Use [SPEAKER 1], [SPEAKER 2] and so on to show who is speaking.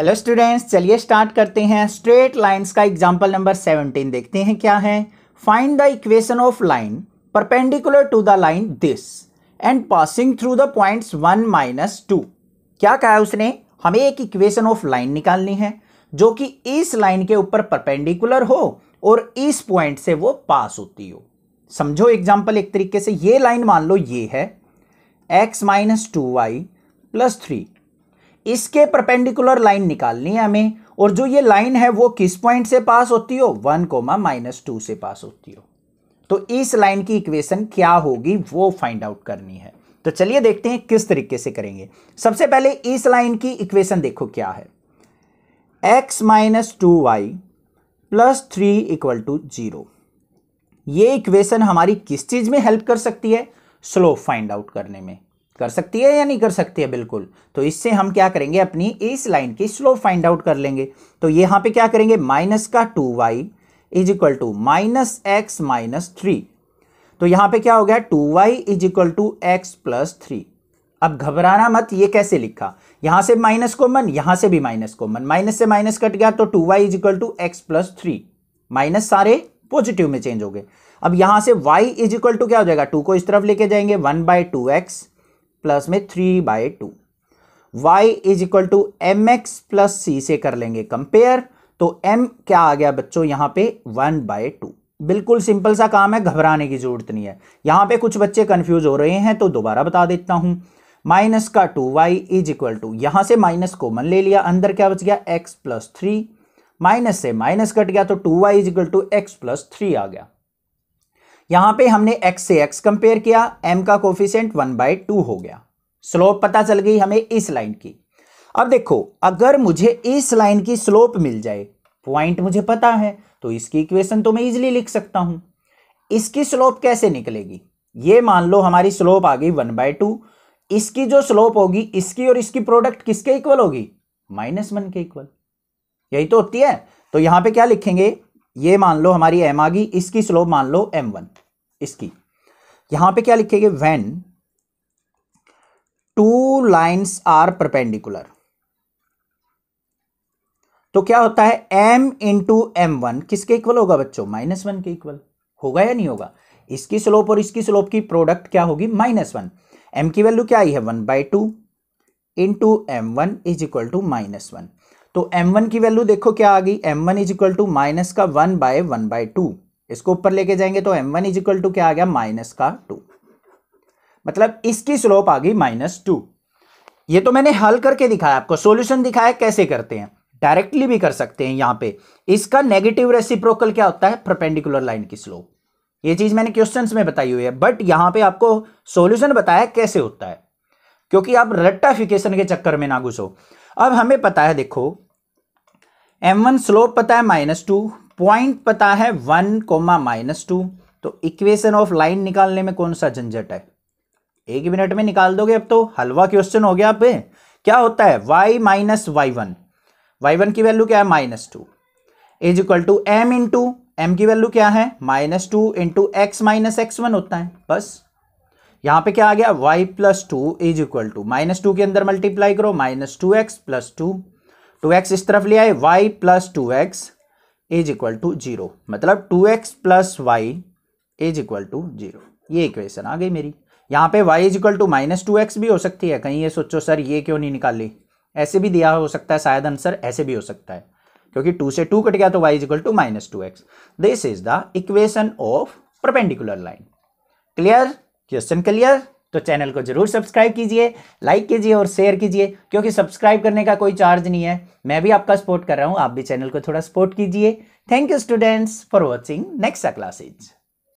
[SPEAKER 1] hello students चलिए start करते हैं स्ट्रेट लाइंस का एग्जांपल नंबर 17 देखते हैं क्या है find the equation of line perpendicular to the line this and passing through the points one minus two क्या कहा उसने हमें एक इक्वेशन ऑफ लाइन निकालनी है जो कि इस लाइन के ऊपर परपेंडिकुलर हो और इस पॉइंट से वो पास होती हो समझो एग्जाम्पल एक तरीके से ये लाइन मान लो ये है x minus two y plus three इसके परपेंडिकुलर लाइन निकालनी है हमें और जो ये लाइन है वो किस पॉइंट से पास होती हो वन कोमा माइनस टू से पास होती हो तो इस लाइन की इक्वेशन क्या होगी वो फाइंड आउट करनी है तो चलिए देखते हैं किस तरीके से करेंगे सबसे पहले इस लाइन की इक्वेशन देखो क्या है x minus two y plus three equal to zero ये इक्वेशन हमारी किस चीज़ में हेल्प कर सकती है स्लोप फाइंड आउट करने में कर सकती है या नहीं कर सकती है बिल्कुल तो इससे हम क्या करेंगे अपनी इस लाइन की स्लोप फाइंड आउट कर लेंगे तो यहां पे क्या करेंगे माइनस का two y is equal to minus x minus three तो यहां पे क्या हो गया two y is equal to x plus three अब घबराना मत ये कैसे लिखा यहां से माइनस कॉमन यहां से भी माइनस कॉमन माइनस से माइनस कट गया तो two y is equal to x plus three minus सारे पॉजिटिव में चेंज हो गए अब यहां से y इज इक्वल टू क्या हो जाएगा टू को इस तरफ लेके जाएंगे one by two x plus में three by two y is equal to m x plus c से कर लेंगे कंपेयर तो m क्या आ गया बच्चों यहां पे वन बाय टू बिल्कुल सिंपल सा काम है घबराने की जरूरत नहीं है यहां पे कुछ बच्चे कंफ्यूज हो रहे हैं तो दोबारा बता देता हूं माइनस का two y is equal to यहां से माइनस कॉमन ले लिया अंदर क्या बच गया एक्स प्लस थ्री माइनस से माइनस कट गया तो two y is equal to x plus three आ गया यहां पे हमने x से x कंपेयर किया m का कोफिशियंट वन बाई टू हो गया स्लोप पता चल गई हमें इस लाइन की अब देखो अगर मुझे इस लाइन की स्लोप मिल जाए पॉइंट मुझे पता है तो इसकी इक्वेशन तो मैं इजिली लिख सकता हूं इसकी स्लोप कैसे निकलेगी ये मान लो हमारी स्लोप आ गई वन बाय टू इसकी जो स्लोप होगी इसकी और इसकी प्रोडक्ट किसके इक्वल होगी माइनस वन के इक्वल यही तो होती है तो यहां पे क्या लिखेंगे ये मान लो हमारी एम आ गई इसकी स्लोप मान लो एम वन इसकी यहां पे क्या लिखेंगे when two lines are perpendicular तो क्या होता है m इंटू एम वन किसके इक्वल होगा बच्चों माइनस वन के इक्वल होगा या नहीं होगा इसकी स्लोप और इसकी स्लोप की प्रोडक्ट क्या होगी माइनस वन एम की वैल्यू क्या आई है one by two into m one is equal to minus one तो m1 की वैल्यू देखो क्या आ गई m1 one is equal to minus का one by one by two इसको ऊपर लेके जाएंगे तो m1 one is equal to क्या आ गया माइनस का टू मतलब इसकी स्लोप आ गई माइनस टू ये तो मैंने हल करके दिखाया आपको सोल्यूशन दिखाया कैसे करते हैं डायरेक्टली भी कर सकते हैं यहां पे इसका नेगेटिव रेसिप्रोकल क्या होता है परपेंडिकुलर लाइन की स्लोप ये चीज़ मैंने क्वेश्चन में बताई हुई है बट यहां पे आपको सोल्यूशन बताया कैसे होता है क्योंकि आप रट्टाफिकेशन के चक्कर में ना घुसो अब हमें पता है देखो एम वन स्लोप पता है माइनस टू पॉइंट पता है वन कोमा माइनस टू तो इक्वेशन ऑफ लाइन निकालने में कौन सा झंझट है एक मिनट में निकाल दोगे अब तो हलवा क्वेश्चन हो गया आप क्या होता है y minus y one y one की वैल्यू क्या है minus two is equal to m into m की वैल्यू क्या है minus two into x minus x one होता है बस यहां पे क्या आ गया y plus two is equal to minus two के अंदर मल्टीप्लाई करो minus two x plus two two x इस तरफ ले आए y plus two x is equal to zero मतलब two x plus y is equal to zero ये equation आ गई मेरी यहां पे y is equal to minus two x भी हो सकती है कहीं ये सोचो सर ये क्यों नहीं निकाली ऐसे भी दिया हो सकता है शायद आंसर ऐसे भी हो सकता है क्योंकि टू से टू कट गया तो y is equal to minus two x this is the equation of perpendicular line clear question clear तो चैनल को जरूर सब्सक्राइब कीजिए लाइक कीजिए और शेयर कीजिए क्योंकि सब्सक्राइब करने का कोई चार्ज नहीं है मैं भी आपका सपोर्ट कर रहा हूँ आप भी चैनल को थोड़ा सपोर्ट कीजिए thank you students for watching next classes